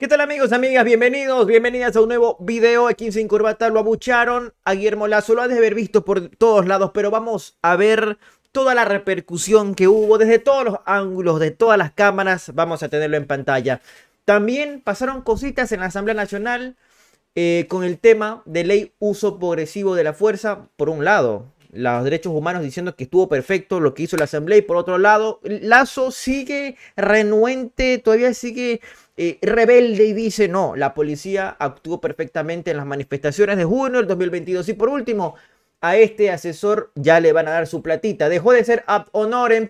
¿Qué tal amigos, amigas? Bienvenidos, bienvenidas a un nuevo video aquí sin corbata. Lo abucharon a Guillermo Lazo, lo has de haber visto por todos lados, pero vamos a ver toda la repercusión que hubo desde todos los ángulos, de todas las cámaras, vamos a tenerlo en pantalla. También pasaron cositas en la Asamblea Nacional eh, con el tema de ley uso progresivo de la fuerza, por un lado los derechos humanos diciendo que estuvo perfecto lo que hizo la Asamblea y por otro lado, Lazo sigue renuente, todavía sigue eh, rebelde y dice, no, la policía actuó perfectamente en las manifestaciones de junio del 2022. Y por último, a este asesor ya le van a dar su platita. Dejó de ser ab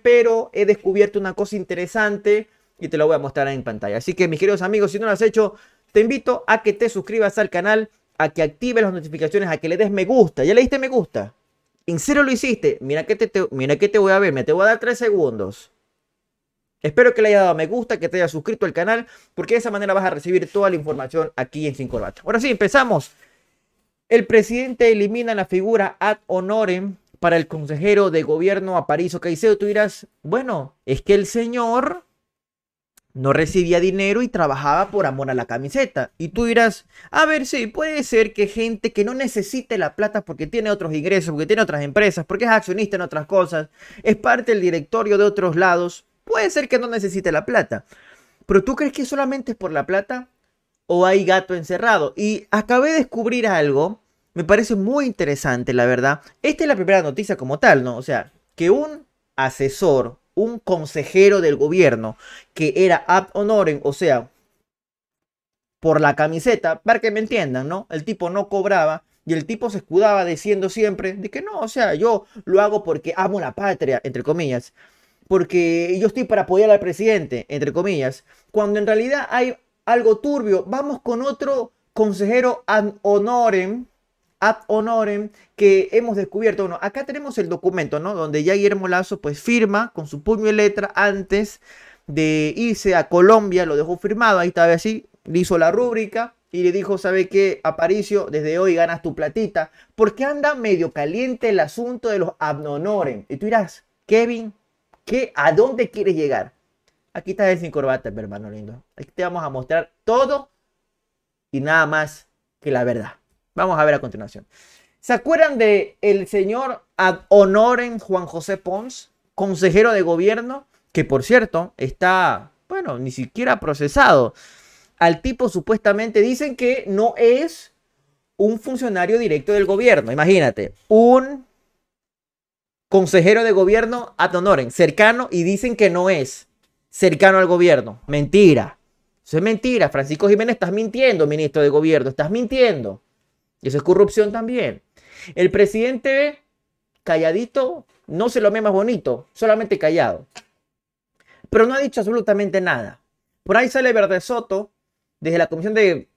pero he descubierto una cosa interesante y te la voy a mostrar en pantalla. Así que mis queridos amigos, si no lo has hecho, te invito a que te suscribas al canal, a que actives las notificaciones, a que le des me gusta. ¿Ya le diste me gusta? ¿En serio lo hiciste? Mira que te, mira te voy a ver, me te voy a dar tres segundos. Espero que le haya dado me gusta, que te haya suscrito al canal, porque de esa manera vas a recibir toda la información aquí en Sin Corbata. Ahora sí, empezamos. El presidente elimina la figura ad honorem para el consejero de gobierno a Aparicio Caicedo. Tú dirás, bueno, es que el señor no recibía dinero y trabajaba por amor a la camiseta. Y tú dirás, a ver, sí, puede ser que gente que no necesite la plata porque tiene otros ingresos, porque tiene otras empresas, porque es accionista en otras cosas, es parte del directorio de otros lados, puede ser que no necesite la plata. Pero tú crees que solamente es por la plata o hay gato encerrado. Y acabé de descubrir algo, me parece muy interesante, la verdad. Esta es la primera noticia como tal, ¿no? O sea, que un asesor un consejero del gobierno que era ad honorem, o sea, por la camiseta, para que me entiendan, ¿no? El tipo no cobraba y el tipo se escudaba diciendo siempre de que no, o sea, yo lo hago porque amo la patria, entre comillas, porque yo estoy para apoyar al presidente, entre comillas, cuando en realidad hay algo turbio. Vamos con otro consejero ad honorem ab honorem que hemos descubierto. Bueno, acá tenemos el documento, ¿no? Donde ya Guillermo Lazo pues firma con su puño y letra antes de irse a Colombia, lo dejó firmado, ahí estaba así, le hizo la rúbrica y le dijo, ¿sabe qué? Aparicio, desde hoy ganas tu platita, porque anda medio caliente el asunto de los ab honorem. Y tú dirás, Kevin, ¿qué? ¿A dónde quieres llegar? Aquí está el sin corbata, hermano lindo. Aquí te vamos a mostrar todo y nada más que la verdad. Vamos a ver a continuación. ¿Se acuerdan de el señor ad Juan José Pons, consejero de gobierno, que por cierto está, bueno, ni siquiera procesado? Al tipo supuestamente dicen que no es un funcionario directo del gobierno. Imagínate, un consejero de gobierno ad honorem, cercano, y dicen que no es cercano al gobierno. Mentira. Eso es mentira. Francisco Jiménez, estás mintiendo, ministro de gobierno. Estás mintiendo eso es corrupción también. El presidente calladito no se lo ve más bonito, solamente callado. Pero no ha dicho absolutamente nada. Por ahí sale Verde Soto desde la Comisión de,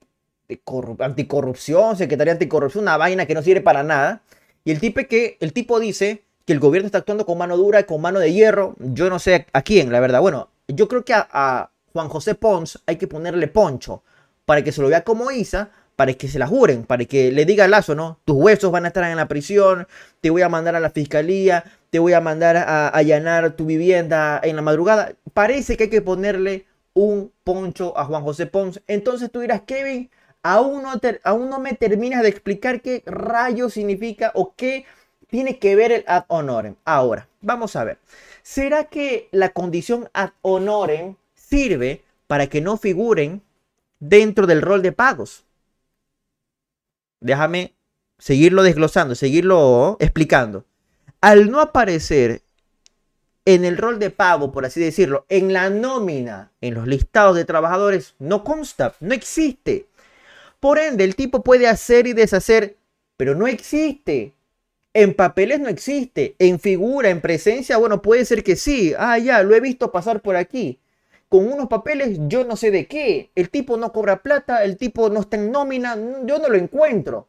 Anticorrupción, Secretaría Anticorrupción, una vaina que no sirve para nada. Y el, tipo que, el tipo dice que el gobierno está actuando con mano dura, y con mano de hierro. Yo no sé a quién, la verdad. Bueno, yo creo que a, a Juan José Pons hay que ponerle poncho para que se lo vea como Isa, para que se la juren, para que le diga Lazo, ¿no? Tus huesos van a estar en la prisión, te voy a mandar a la fiscalía, te voy a mandar a allanar tu vivienda en la madrugada. Parece que hay que ponerle un poncho a Juan José Pons. Entonces tú dirás, Kevin, aún no, aún no me terminas de explicar qué rayo significa o qué tiene que ver el ad honorem. Ahora, vamos a ver. ¿Será que la condición ad honorem sirve para que no figuren dentro del rol de pagos? déjame seguirlo desglosando, seguirlo explicando. Al no aparecer en el rol de pago, por así decirlo, en la nómina, en los listados de trabajadores, no consta, no existe. Por ende, el tipo puede hacer y deshacer, pero no existe. En papeles no existe. En figura, en presencia, bueno, puede ser que sí. Ah, ya, lo he visto pasar por aquí con unos papeles yo no sé de qué. El tipo no cobra plata, el tipo no está en nómina, yo no lo encuentro.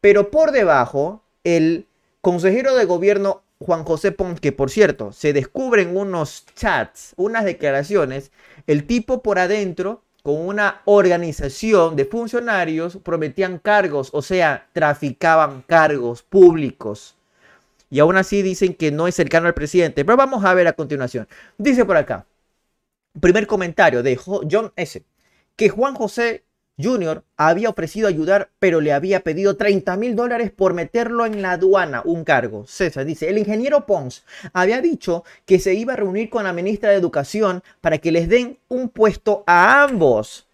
Pero por debajo, el consejero de gobierno Juan José Pons, que por cierto, se descubren unos chats, unas declaraciones, el tipo por adentro, con una organización de funcionarios, prometían cargos, o sea, traficaban cargos públicos. Y aún así dicen que no es cercano al presidente. Pero vamos a ver a continuación. Dice por acá. Primer comentario de John S. Que Juan José Jr. había ofrecido ayudar, pero le había pedido 30 mil dólares por meterlo en la aduana, un cargo. César dice, el ingeniero Pons había dicho que se iba a reunir con la ministra de Educación para que les den un puesto a ambos.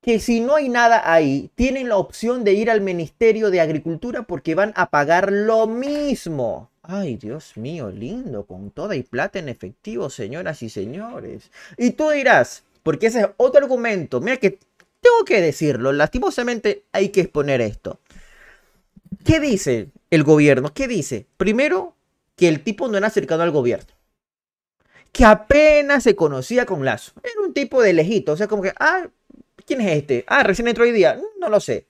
Que si no hay nada ahí, tienen la opción de ir al Ministerio de Agricultura porque van a pagar lo mismo. Ay, Dios mío, lindo, con toda y plata en efectivo, señoras y señores. Y tú dirás, porque ese es otro argumento, mira que tengo que decirlo, lastimosamente hay que exponer esto. ¿Qué dice el gobierno? ¿Qué dice? Primero, que el tipo no era cercano al gobierno. Que apenas se conocía con Lazo. Era un tipo de lejito. O sea, como que, ah, ¿quién es este? Ah, recién entró hoy día. No lo sé.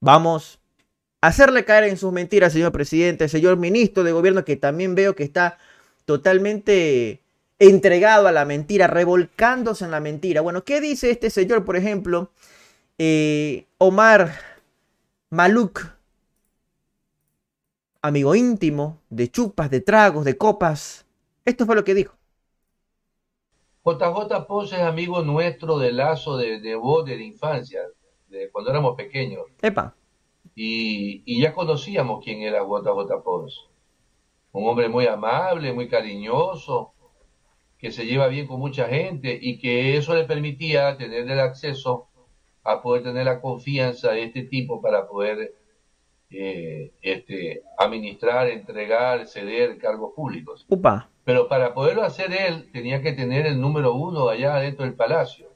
Vamos hacerle caer en sus mentiras, señor presidente, señor ministro de gobierno, que también veo que está totalmente entregado a la mentira, revolcándose en la mentira. Bueno, ¿qué dice este señor, por ejemplo, eh, Omar Maluk, amigo íntimo de chupas, de tragos, de copas? Esto fue lo que dijo. JJ pose es amigo nuestro de lazo de, voz de la infancia, de cuando éramos pequeños. Epa y, y ya conocíamos quién era JJ Post, Un hombre muy amable, muy cariñoso, que se lleva bien con mucha gente y que eso le permitía tener el acceso a poder tener la confianza de este tipo para poder eh, este, administrar, entregar, ceder cargos públicos. Upa. Pero para poderlo hacer él tenía que tener el número uno allá dentro del palacio.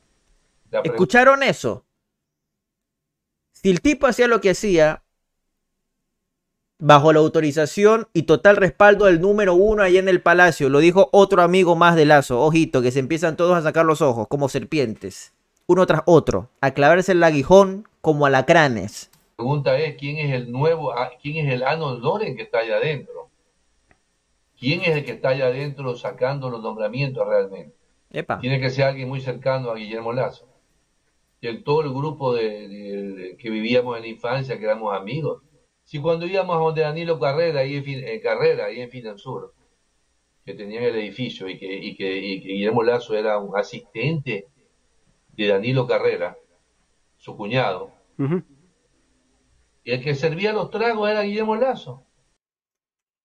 ¿Escucharon eso? Si el tipo hacía lo que hacía, bajo la autorización y total respaldo del número uno ahí en el palacio, lo dijo otro amigo más de Lazo, ojito, que se empiezan todos a sacar los ojos como serpientes, uno tras otro, a clavarse el aguijón como alacranes. La pregunta es, ¿quién es el nuevo, ah, quién es el Anon Loren que está allá adentro? ¿Quién es el que está allá adentro sacando los nombramientos realmente? Tiene que ser alguien muy cercano a Guillermo Lazo de todo el grupo de, que vivíamos en la infancia, que éramos amigos. Si cuando íbamos a donde Danilo Carrera, ahí en, eh, Carrera, ahí en Finansur, que tenían el edificio y que, y y Guillermo Lazo era un asistente de Danilo Carrera, su cuñado, y el que servía los tragos era Guillermo Lazo.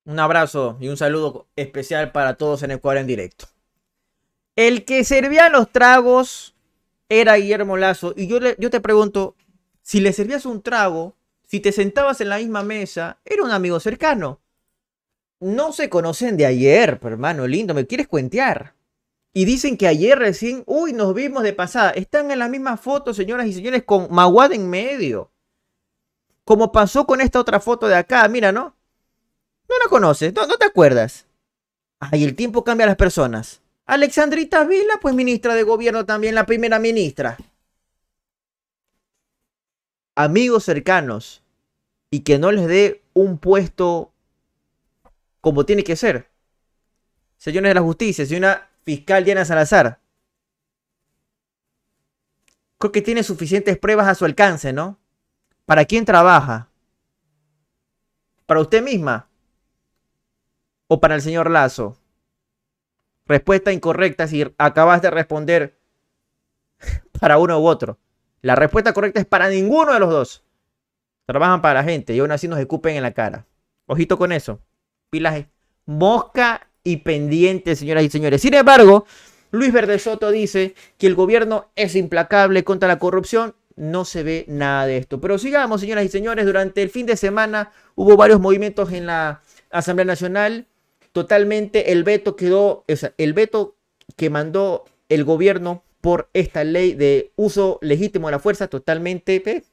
Un abrazo y un saludo especial para todos en el cuadro en directo. El que servía los tragos era Guillermo Lazo. Y yo, yo te pregunto, si le servías un trago, si te sentabas en la misma mesa, era un amigo cercano. No se conocen de ayer, hermano lindo, me quieres cuentear. Y dicen que ayer recién, uy, nos vimos de pasada. Están en la misma foto, señoras y señores, con Maguad en medio. Como pasó con esta otra foto de acá, mira, ¿no? No la conoces, no, no te acuerdas. Ay, el tiempo cambia a las personas. Alexandrita Vila, pues ministra de gobierno también, la primera ministra. Amigos cercanos y que no les dé un puesto como tiene que ser. Señores de la justicia, señora fiscal Diana Salazar. Creo que tiene suficientes pruebas a su alcance, ¿no? ¿Para quién trabaja? ¿Para usted misma? ¿O para el señor Lazo? Respuesta incorrecta si acabas de responder para uno u otro. La respuesta correcta es para ninguno de los dos. Trabajan para la gente y aún así nos escupen en la cara. Ojito con eso. Pilaje. Mosca y pendiente, señoras y señores. Sin embargo, Luis Verde Soto dice que el gobierno es implacable contra la corrupción. No se ve nada de esto. Pero sigamos, señoras y señores. Durante el fin de semana hubo varios movimientos en la Asamblea Nacional totalmente el veto quedó, el veto que mandó el gobierno por esta ley de uso legítimo de la fuerza, totalmente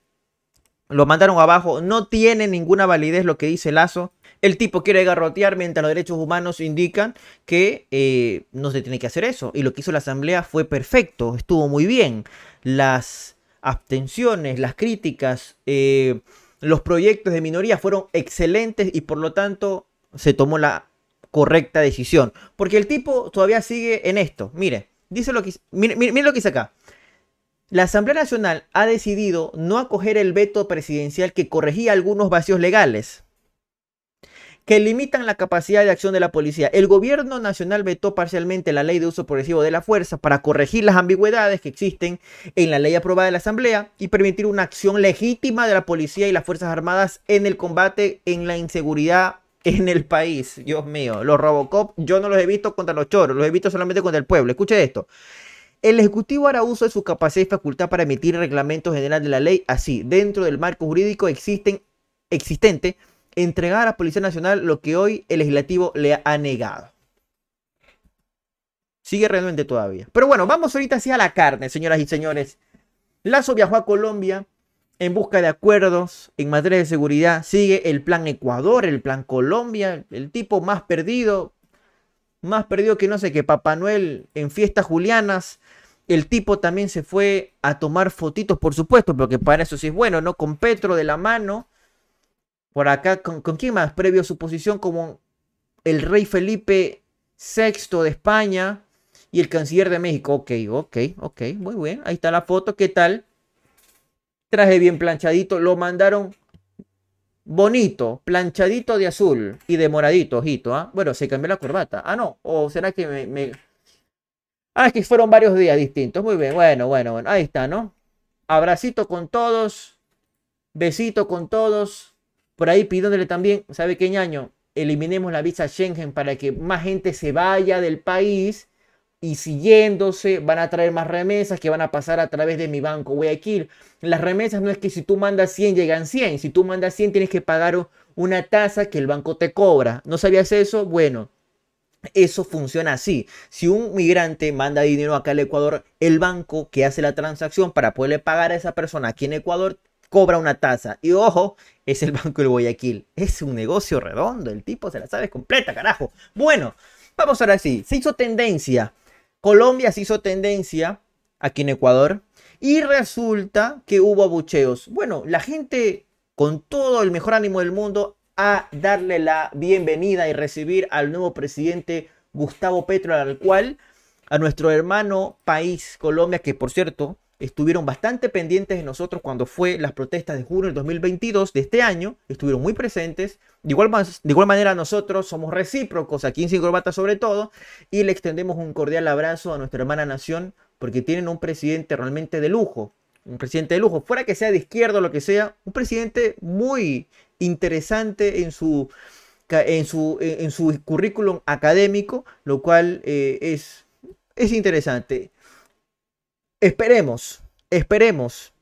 lo mandaron abajo. No tiene ninguna validez lo que dice Lazo. El tipo quiere garrotear mientras los derechos humanos indican que eh, no se tiene que hacer eso. Y lo que hizo la Asamblea fue perfecto, estuvo muy bien. Las abstenciones, las críticas, eh, los proyectos de minoría fueron excelentes y por lo tanto se tomó la correcta decisión. Porque el tipo todavía sigue en esto. Mire, dice lo que, mire, mire lo que dice acá. La Asamblea Nacional ha decidido no acoger el veto presidencial que corregía algunos vacíos legales que limitan la capacidad de acción de la policía. El gobierno nacional vetó parcialmente la ley de uso progresivo de la fuerza para corregir las ambigüedades que existen en la ley aprobada de la Asamblea y permitir una acción legítima de la policía y las Fuerzas Armadas en el combate en la inseguridad en el país. Dios mío, los Robocop yo no los he visto contra los choros, los he visto solamente contra el pueblo. Escuche esto. El Ejecutivo hará uso de su capacidad y facultad para emitir reglamento general de la ley. Así, dentro del marco jurídico existen, existente, entregar a la Policía Nacional lo que hoy el legislativo le ha negado. Sigue realmente todavía. Pero bueno, vamos ahorita hacia la carne, señoras y señores. Lazo viajó a Colombia en busca de acuerdos en materia de seguridad. Sigue el plan Ecuador, el plan Colombia, el tipo más perdido, más perdido que no sé, que Papá Noel en fiestas julianas. El tipo también se fue a tomar fotitos, por supuesto, porque para eso sí es bueno, ¿no? Con Petro de la mano. Por acá, ¿con, con quién más? Previo a su posición como el rey Felipe VI de España y el canciller de México. Ok, ok, ok, muy bien. Ahí está la foto, ¿qué tal? traje bien planchadito, lo mandaron bonito, planchadito de azul y de moradito, ojito, ¿ah? Bueno, se cambió la corbata. Ah, no, o será que me, Ah, es que fueron varios días distintos. Muy bien, bueno, bueno, bueno, ahí está, ¿no? Abracito con todos, besito con todos. Por ahí pidiéndole también, ¿sabe qué ñaño? Eliminemos la visa Schengen para que más gente se vaya del país y siguiéndose van a traer más remesas que van a pasar a través de mi banco Guayaquil. Las remesas no es que si tú mandas 100 llegan 100, si tú mandas 100 tienes que pagar una tasa que el banco te cobra. ¿No sabías eso? Bueno, eso funciona así. Si un migrante manda dinero acá al Ecuador, el banco que hace la transacción para poderle pagar a esa persona aquí en Ecuador cobra una tasa. Y ojo, es el Banco del Guayaquil. Es un negocio redondo, el tipo se la sabe completa, carajo. Bueno, vamos ahora sí. Se hizo tendencia Colombia se hizo tendencia aquí en Ecuador y resulta que hubo abucheos. Bueno, la gente con todo el mejor ánimo del mundo a darle la bienvenida y recibir al nuevo presidente Gustavo Petro, al cual a nuestro hermano país Colombia, que por cierto estuvieron bastante pendientes de nosotros cuando fue las protestas de junio del 2022 de este año, estuvieron muy presentes. De igual, de igual manera nosotros somos recíprocos, aquí en Sin sobre todo, y le extendemos un cordial abrazo a nuestra hermana nación porque tienen un presidente realmente de lujo, un presidente de lujo, fuera que sea de izquierda o lo que sea, un presidente muy interesante en su... En su, en su currículum académico, lo cual eh, es, es interesante. Esperemos, esperemos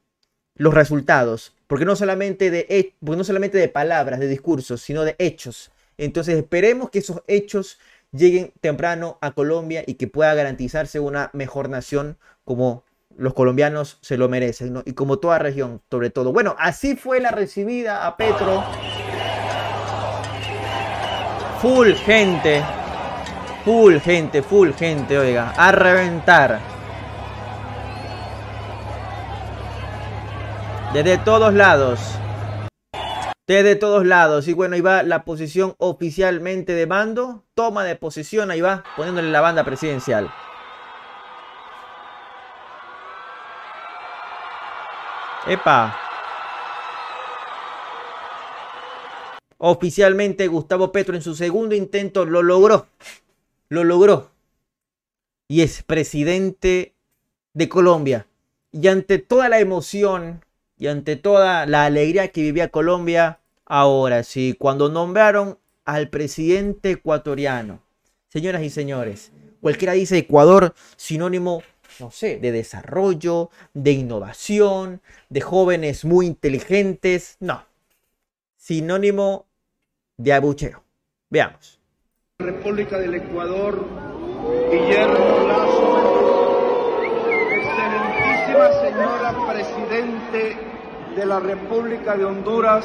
los resultados, porque no solamente de, no solamente de palabras, de discursos, sino de hechos. Entonces esperemos que esos hechos lleguen temprano a Colombia y que pueda garantizarse una mejor nación como los colombianos se lo merecen, y como toda región, sobre todo. Bueno, así fue la recibida a Petro. Full gente, full gente, full gente, oiga, a reventar. Desde todos lados. Desde todos lados. Y bueno, ahí va la posición oficialmente de mando. Toma de posición, ahí va, poniéndole la banda presidencial. Epa. Oficialmente Gustavo Petro en su segundo intento lo logró. Lo logró. Y es presidente de Colombia. Y ante toda la emoción y ante toda la alegría que vivía Colombia ahora, sí, cuando nombraron al presidente ecuatoriano. Señoras y señores, cualquiera dice Ecuador sinónimo, no sé, de desarrollo, de innovación, de jóvenes muy inteligentes, no. Sinónimo de abucheo. Veamos. República del Ecuador, Guillermo Lazo señora Presidente de la República de Honduras.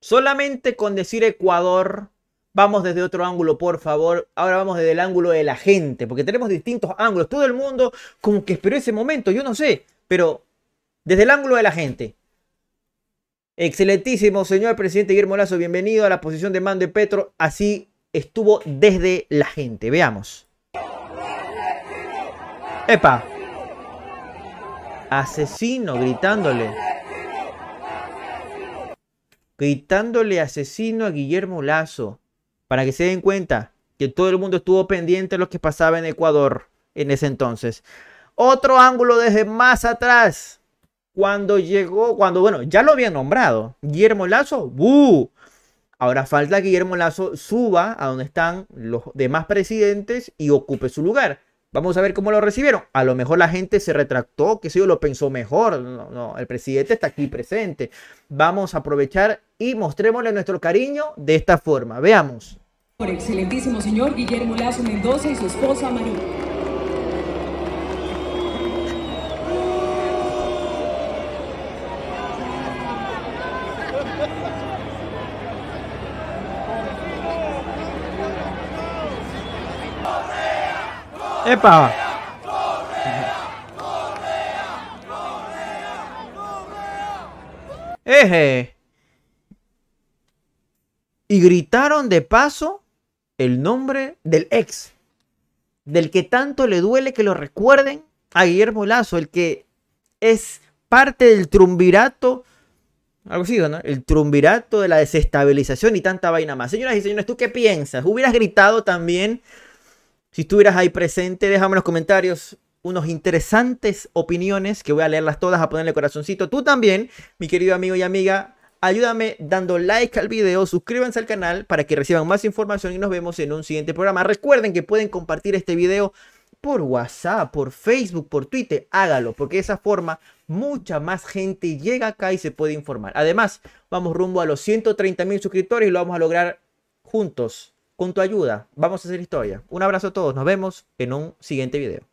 Solamente con decir Ecuador, vamos desde otro ángulo, por favor. Ahora vamos desde el ángulo de la gente, porque tenemos distintos ángulos. Todo el mundo como que esperó ese momento, yo no sé, pero desde el ángulo de la gente. Excelentísimo señor presidente Guillermo Lazo, bienvenido a la posición de mando de Petro. Así estuvo desde la gente. Veamos. Epa, asesino, gritándole. Gritándole asesino a Guillermo Lazo. Para que se den cuenta que todo el mundo estuvo pendiente de lo que pasaba en Ecuador en ese entonces. Otro ángulo desde más atrás. Cuando llegó, cuando, bueno, ya lo había nombrado. Guillermo Lazo, Ahora falta que Guillermo Lazo suba a donde están los demás presidentes y ocupe su lugar. Vamos a ver cómo lo recibieron. A lo mejor la gente se retractó, que sé yo, lo pensó mejor. No, no, el presidente está aquí presente. Vamos a aprovechar y mostrémosle nuestro cariño de esta forma. Veamos. Por excelentísimo señor Guillermo Lazo Mendoza y su esposa María. ¡Epa! ¡Eje! Y gritaron de paso el nombre del ex, del que tanto le duele que lo recuerden a Guillermo Lazo, el que es parte del trumbirato, algo así, ¿no? El trumbirato de la desestabilización y tanta vaina más. Señoras y señores, ¿tú qué piensas? ¿Hubieras gritado también si estuvieras ahí presente, déjame en los comentarios unos interesantes opiniones que voy a leerlas todas, a ponerle corazoncito. Tú también, mi querido amigo y amiga, ayúdame dando like al video, suscríbanse al canal para que reciban más información y nos vemos en un siguiente programa. Recuerden que pueden compartir este video por WhatsApp, por Facebook, por Twitter, hágalo, porque de esa forma mucha más gente llega acá y se puede informar. Además, vamos rumbo a los 130 mil suscriptores y lo vamos a lograr juntos con tu ayuda, vamos a hacer historia. Un abrazo a todos, nos vemos en un siguiente video.